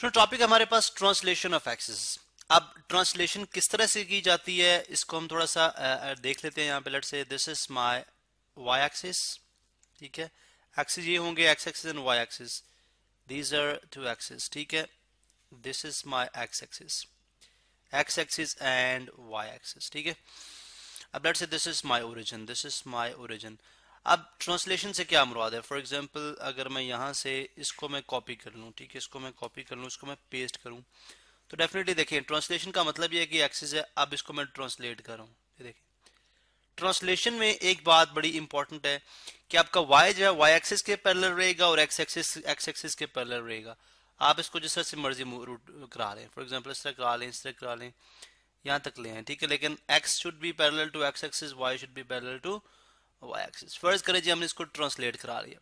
सो topic हमारे पास translation of axes अब ट्रांसलेशन किस तरह से की जाती है इसको हम थोड़ा सा देख लेते हैं यहाँ पे let's say this is my Y axis ठीक है एक्सिस ये होंगे X axis and Y axis these are two axis ठीक है this is my X axis X axis and Y axis ठीक है अब let's say this is my origin this is my origin अब ट्रांसलेशन से क्या मुराद है फॉर एग्जाम्पल अगर मैं यहाँ से इसको मैं कॉपी कर लूँ ठीक है इसको मैं कॉपी कर लूँ इसको मैं पेस्ट करूँ तो डेफिनेटली देखिए ट्रांसलेशन का मतलब ये है कि एक्सेस है अब इसको मैं ट्रांसलेट कर रहा हूँ देखिए ट्रांसलेशन में एक बात बड़ी इंपॉर्टेंट है कि आपका वाई जो है वाई एक्सेस के पैरलर रहेगा और एक्स एक्सेस एक्स एक्सेस के पैरलर रहेगा आप इसको जिस तरह से मर्जी रूट करा लें फॉर एग्जाम्पल इस तरह करा लें इस तरह करा लें यहाँ तक लें ठीक है लेकिन X should be parallel to X axis Y should be parallel to Y axis फर्ज करें जी हमने इसको ट्रांसलेट करा लिया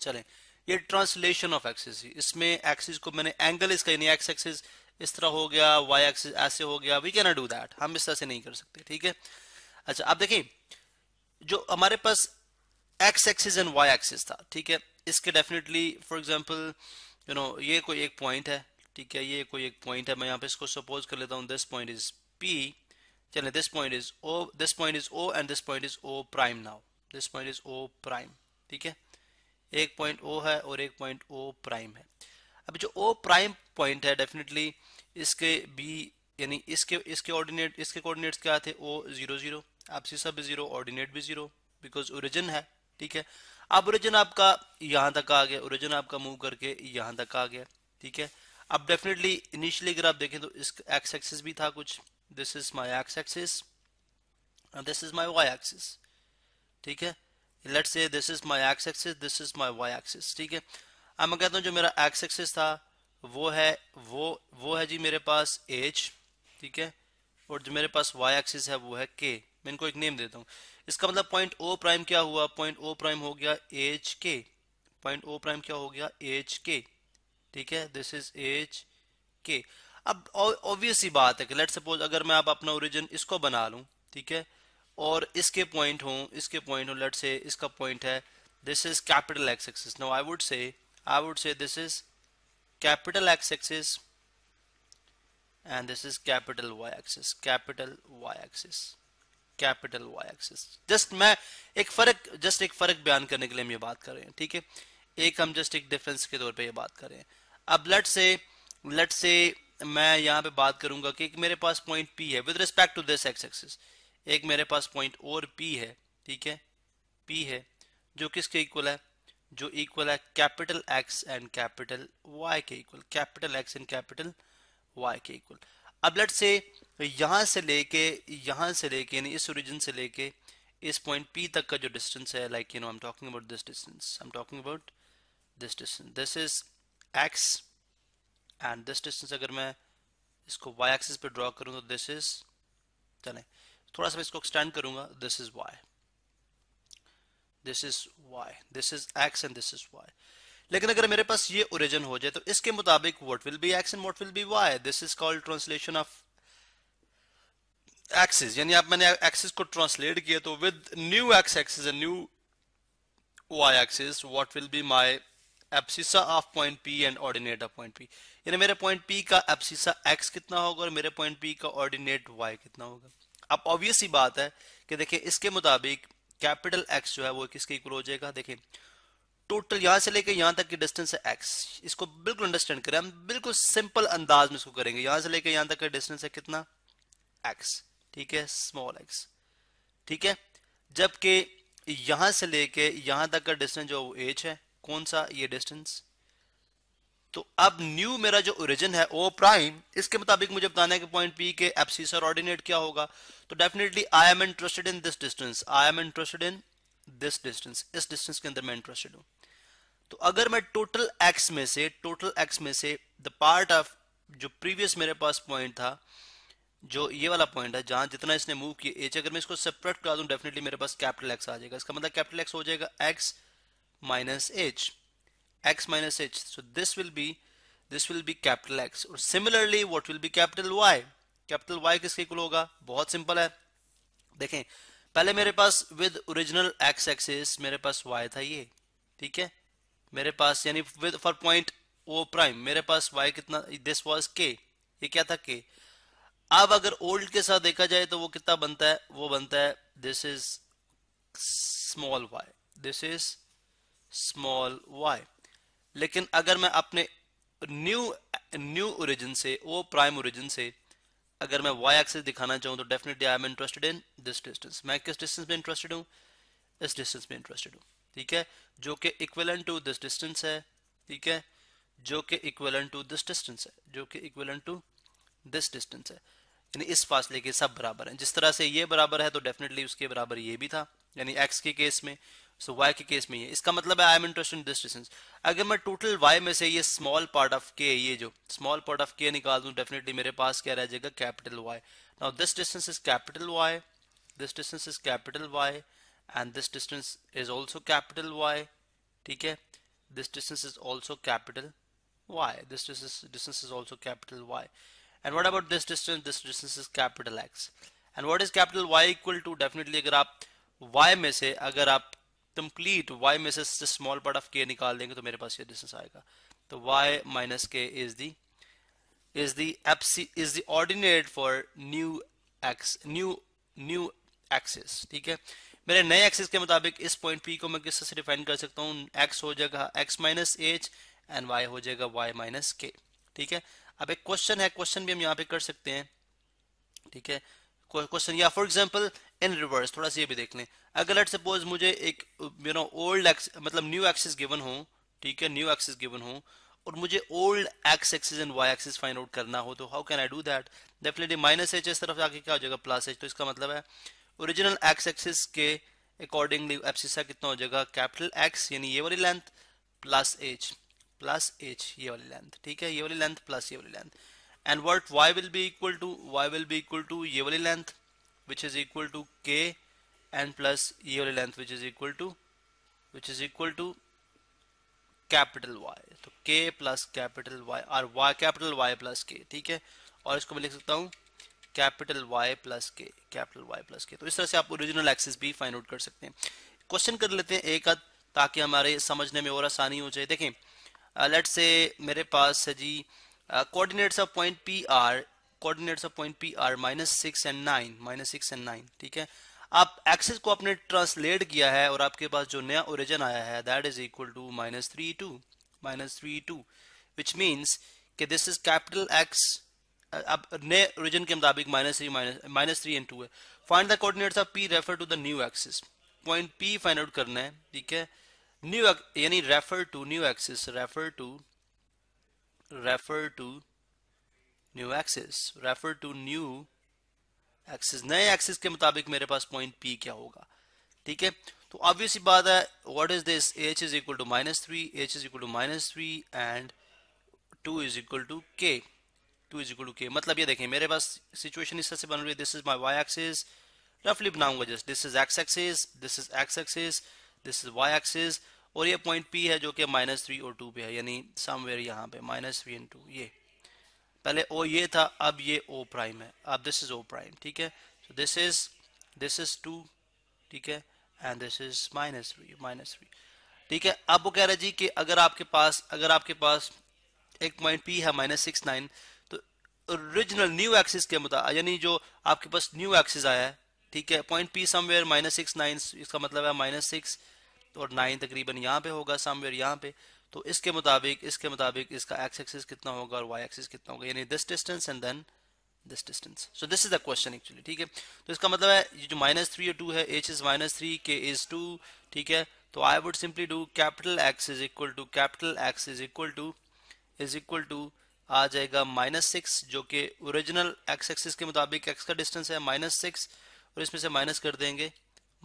चले ये ट्रांसलेशन ऑफ एक्सिस इसमें एक्सिस को मैंने एंगल इसका यानी एक्स एक्सिस इस तरह हो गया वाई एक्सिस ऐसे हो गया वी कैन डू दैट हम इस तरह से नहीं कर सकते ठीक है अच्छा आप देखिए जो हमारे पास X axis and Y axis था ठीक है इसके definitely for example you know ये कोई एक पॉइंट है ठीक है ये कोई एक पॉइंट है मैं यहाँ पे इसको सपोज कर लेता हूँ दिस पॉइंट इज पी चले this point is O this point is O and this point is O prime now this point is O prime ठीक है एक पॉइंट ओ है और एक पॉइंट ओ प्राइम है अब जो ओ प्राइम पॉइंट है डेफिनेटली इसके बी यानी इसके इसके ऑर्डिनेट इसके कोऑर्डिनेट्स क्या थे ओ zero zero abscissa zero ordinate भी जीरो बिकॉज ओरिजिन है ठीक है अब ओरिजिन आपका यहाँ तक आ गया ओरिजिन आपका मूव करके यहाँ तक आ गया ठीक है अब डेफिनेटली इनिशियली अगर आप देखें तो इस एक्स एक्सेस भी था कुछ this is my X axis and this is my y-axis ठीक है let's say this is my X axis this is my Y axis ठीक है अब मैं कहता हूँ जो मेरा एक्स एक्सिस था वो है वो वो है जी मेरे पास एच ठीक है और जो मेरे पास वाई एक्सिस है वो है के मैं इनको एक नेम देता हूँ इसका मतलब पॉइंट ओ प्राइम क्या हुआ पॉइंट ओ प्राइम हो गया एच के पॉइंट ओ प्राइम क्या हो गया एच के ठीक है दिस इज एच के अब ऑब्वियस ही बात है कि लेट सपोज अगर मैं आप अपना ओरिजिन इसको बना लूँ ठीक है और इसके पॉइंट हों इसके पॉइंट हों लेट से इसका पॉइंट है this is capital X axis now I would say I would say this is capital X axis and this is capital Y axis capital Y axis capital Y axis just मैं एक फर्क just एक फर्क बयान करने के लिए हम ये बात कर रहे हैं ठीक है एक हम जस्ट एक डिफरेंस के तौर पे ये बात कर रहे हैं अब लेट से लेट से मैं यहाँ पे बात करूंगा कि एक मेरे पास पॉइंट पी है with respect to this X axis एक मेरे पास पॉइंट और पी है ठीक है पी है जो किसके इक्वल है जो इक्वल है capital X and capital Y के equal capital X and capital Y के इक्वल अब लेट से यहां से लेके यहां से लेके यानी इस ओरिजिन से लेके इस पॉइंट पी तक का जो डिस्टेंस है like you know I am talking about this distance I am talking about this distance this is X and this distance अगर मैं इसको y एक्सिस पे ड्रॉ करूं तो दिस इज चले थोड़ा सा मैं इसको एक्सटेंड करूंगा this is y this is y this is x and this is y लेकिन अगर मेरे पास ये ओरिजिन हो जाए तो इसके मुताबिक what will be x and what will be y this is called translation of axis यानी आप मैंने एक्सिस को ट्रांसलेट किया तो with new X axis and new y axis what will be my abscissa of point P and ordinate of point P यानी मेरे point P का abscissa X कितना होगा और मेरे पॉइंट पी का ऑर्डिनेट वाई कितना होगा अब ऑब्वियस ही बात है कि देखिए इसके मुताबिक कैपिटल एक्स जो है वो किसके इक्वल हो जाएगा देखें टोटल यहां से लेकर यहां तक की डिस्टेंस है एक्स इसको बिल्कुल अंडरस्टैंड करें हम बिल्कुल सिंपल अंदाज में इसको करेंगे यहां से लेकर यहां तक का डिस्टेंस है कितना एक्स ठीक है स्मॉल एक्स ठीक है जबकि यहां से लेके यहां तक का डिस्टेंस जो एच है कौन सा ये डिस्टेंस तो अब न्यू मेरा जो ओरिजिन है ओ प्राइम इसके मुताबिक मुझे बताना है कि पॉइंट पी के एप्सीसर ऑर्डिनेट क्या होगा तो definitely I am interested in this distance I am interested in this distance इस डिस्टेंस के अंदर मैं इंटरेस्टेड हूं तो अगर मैं टोटल एक्स में से टोटल एक्स में से द पार्ट ऑफ जो प्रीवियस मेरे पास पॉइंट था जो ये वाला पॉइंट है जहां जितना इसने मूव किया एच अगर मैं इसको सेपरेट करा दूं डेफिनेटली मेरे पास कैपिटल एक्स आ जाएगा इसका मतलब कैपिटल एक्स हो जाएगा x minus h x minus h so this will be this will be capital x or similarly what will be capital y capital y किसके इक्वल होगा बहुत सिंपल है देखें पहले मेरे पास विद ओरिजिनल x एक्सिस मेरे पास y था ये ठीक है मेरे पास यानी with for point o prime मेरे पास y कितना दिस वाज k ये क्या था k अब अगर ओल्ड के साथ देखा जाए तो वो कितना बनता है वो बनता है this is small y this is small y लेकिन अगर मैं अपने न्यू न्यू ओरिजिन से वो प्राइम ओरिजिन से अगर मैं वाई एक्सिस दिखाना चाहूँ तो definitely I am interested in this distance मैं किस डिस्टेंस में इंटरेस्टेड हूँ इस डिस्टेंस में इंटरेस्टेड हूँ ठीक है जो कि इक्वलन टू दिस डिस्टेंस है ठीक है जो कि इक्वलन टू दिस डिस्टेंस है जो कि इक्वलन टू दिस डिस्टेंस है यानी इस फासले के सब बराबर हैं जिस तरह से ये बराबर है तो डेफिनेटली उसके बराबर ये भी था यानी एक्स के केस में सो so, y के केस में ये इसका मतलब है I am interest in this distance अगर मैं टोटल y में से ये स्मॉल पार्ट ऑफ k ये जो स्मॉल पार्ट ऑफ k निकाल दूं डेफिनेटली मेरे पास क्या रह जाएगा capital y now this distance is capital y this distance is capital y and this distance is also capital y ठीक है this distance is also capital y this distance is also capital y and what about this distance this distance is capital x and what is capital y equal to definitely अगर आप y में से अगर आप complete Y में से small part of के निकाल देंगे तो मेरे पास ये डिस्टेंस आएगा तो y minus k is the is the abscissa is the ordinate for new x new new axis ठीक है मेरे नए एक्सिस के मुताबिक इस पॉइंट पी को मैं किस से डिफाइन कर सकता हूँ एक्स हो जाएगा x minus h and y हो जाएगा वाई माइनस के ठीक है अब एक क्वेश्चन है क्वेश्चन भी हम यहाँ पे कर सकते हैं ठीक है क्वेश्चन या फॉर एग्जाम्पल इन रिवर्स थोड़ा सा ये भी देख लें अगर लेट सपोज मुझे एक यू नो ओल्ड मतलब न्यू एक्सिस गिवन हो ठीक है न्यू एक्सिस गिवन हो और मुझे old x axis and Y axis find out करना हो तो how can I do that definitely minus h इस तरफ जाके क्या हो जाएगा प्लस एच तो इसका मतलब है ओरिजिनल एक्स एक्सिस के अकॉर्डिंगली एप्सिसा कितना हो जाएगा कैपिटल एक्स यानी ये वाली length plus h plus h ये वाली लेंथ ठीक है ये वाली लेंथ प्लस ये वाली length and what y will be equal to y will be equal to ये वाली length which is equal to k and plus e only length which is equal to which is equal to capital y तो k plus capital y और y capital y plus k ठीक है और इसको मैं लिख सकता हूँ capital y plus k capital y plus k तो इस तरह से आप ओरिजिनल एक्सिस भी फाइंड आउट कर सकते हैं क्वेश्चन कर लेते हैं एक हद ताकि हमारे समझने में और आसानी हो जाए देखें लेट uh, से मेरे पास है जी coordinates of point P R coordinates of point P R minus six and nine minus six and nine ठीक है आप एक्सिस को आपने ट्रांसलेट किया है और आपके पास जो नया ओरिजन आया है that is equal to minus three two minus three two which means कि दिस इज कैपिटल एक्स अब नए ओरिजन के मुताबिक minus three minus minus three and two है find the coordinates of P refer to the new axis point P find out करना है ठीक है न्यू यानी refer to new axis refer to refer to new axis refer to new axis नए axis के मुताबिक मेरे पास पॉइंट पी क्या होगा ठीक है तो ऑब्वियस बात है what is this h is equal to minus three h is equal to minus three and two is equal to k two is equal to k मतलब ये देखें मेरे पास सिचुएशन इस तरह से बन रही है this is my Y axis रफली बनाऊंगा just this is x axis this is x axis this is y axis और ये पॉइंट पी है जो कि माइनस थ्री और टू पे है यानी समवेयर यहाँ पे माइनस थ्री एंड टू ये पहले ओ ये था अब ये ओ प्राइम है अब दिस इज ओ प्राइम ठीक है so this is this is two ठीक है and this is minus three minus three ठीक है अब वो कह रहे जी कि अगर आपके पास अगर आपके पास एक पॉइंट पी है माइनस सिक्स नाइन तो ओरिजिनल न्यू एक्सिस के मुताबिक यानी जो आपके पास न्यू एक्सिस आया है ठीक है point P somewhere minus six nine इसका मतलब है माइनस सिक्स और नाइन तकरीबन यहाँ पे होगा समवेयर यहाँ पे तो इसके मुताबिक इसके मुताबिक इसका एक्स एक्सिस कितना होगा और वाई एक्सिस कितना होगा यानी this distance and then this distance so this is the question actually ठीक है तो इसका मतलब है ये जो माइनस थ्री और टू है h is minus three k is two ठीक है तो I would simply do capital x is equal to capital x is equal to is equal to आ जाएगा माइनस सिक्स जो कि ओरिजिनल एक्स एक्सिस के मुताबिक एक्स का डिस्टेंस है माइनस सिक्स और इसमें से माइनस कर देंगे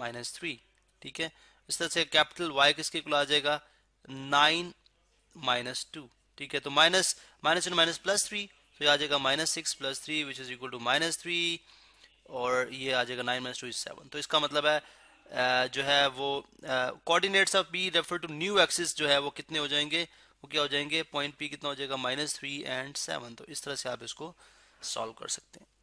माइनस थ्री ठीक है इस तरह से कैपिटल वाई किसके इक्वल आ जाएगा नाइन माइनस टू ठीक है तो minus minus in minus plus three तो ये आ जाएगा minus six plus three which is equal to minus three और ये आ जाएगा nine minus two is seven तो इसका मतलब है जो है वो coordinates of B refer to new axis जो है वो कितने हो जाएंगे वो क्या हो जाएंगे पॉइंट पी कितना हो जाएगा माइनस थ्री एंड सेवन तो इस तरह से आप इसको सॉल्व कर सकते हैं